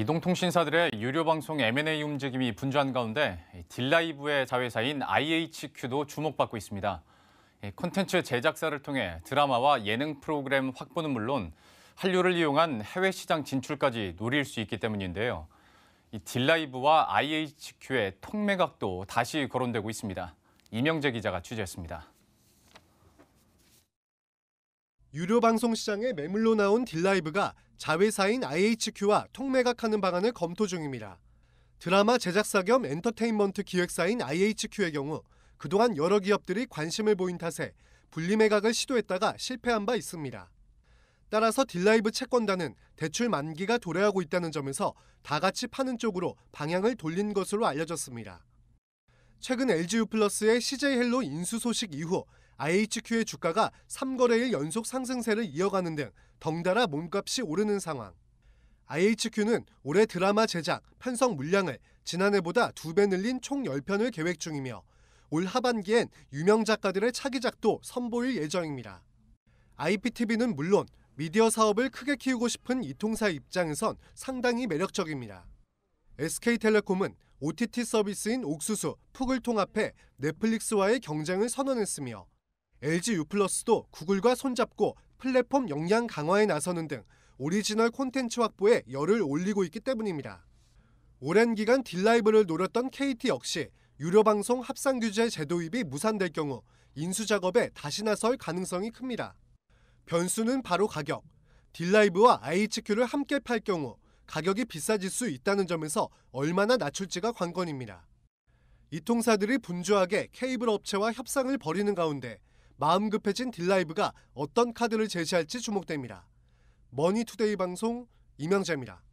이동통신사들의 유료 방송 M&A 움직임이 분주한 가운데 딜라이브의 자회사인 IHQ도 주목받고 있습니다. 콘텐츠 제작사를 통해 드라마와 예능 프로그램 확보는 물론 한류를 이용한 해외 시장 진출까지 노릴 수 있기 때문인데요. 이 딜라이브와 IHQ의 통매각도 다시 거론되고 있습니다. 이명재 기자가 취재했습니다. 유료 방송 시장에 매물로 나온 딜라이브가 자회사인 IHQ와 통매각하는 방안을 검토 중입니다. 드라마 제작사 겸 엔터테인먼트 기획사인 IHQ의 경우 그동안 여러 기업들이 관심을 보인 탓에 분리매각을 시도했다가 실패한 바 있습니다. 따라서 딜라이브 채권단은 대출 만기가 도래하고 있다는 점에서 다 같이 파는 쪽으로 방향을 돌린 것으로 알려졌습니다. 최근 LGU 플러스의 CJ 헬로 인수 소식 이후 IHQ의 주가가 3거래일 연속 상승세를 이어가는 등 덩달아 몸값이 오르는 상황. IHQ는 올해 드라마 제작, 편성 물량을 지난해보다 두 배 늘린 총 10편을 계획 중이며 올 하반기엔 유명 작가들의 차기작도 선보일 예정입니다. IPTV는 물론 미디어 사업을 크게 키우고 싶은 이통사 입장에선 상당히 매력적입니다. SK텔레콤은 OTT 서비스인 옥수수, 푹을 통합해 넷플릭스와의 경쟁을 선언했으며 LG U+도 구글과 손잡고 플랫폼 역량 강화에 나서는 등 오리지널 콘텐츠 확보에 열을 올리고 있기 때문입니다. 오랜 기간 딜라이브를 노렸던 KT 역시 유료 방송 합상 규제 제도입이 무산될 경우 인수 작업에 다시 나설 가능성이 큽니다. 변수는 바로 가격. 딜라이브와 IHQ를 함께 팔 경우 가격이 비싸질 수 있다는 점에서 얼마나 낮출지가 관건입니다. 이 통사들이 분주하게 케이블 업체와 협상을 벌이는 가운데 마음 급해진 딜라이브가 어떤 카드를 제시할지 주목됩니다. 머니투데이 방송 이명재입니다.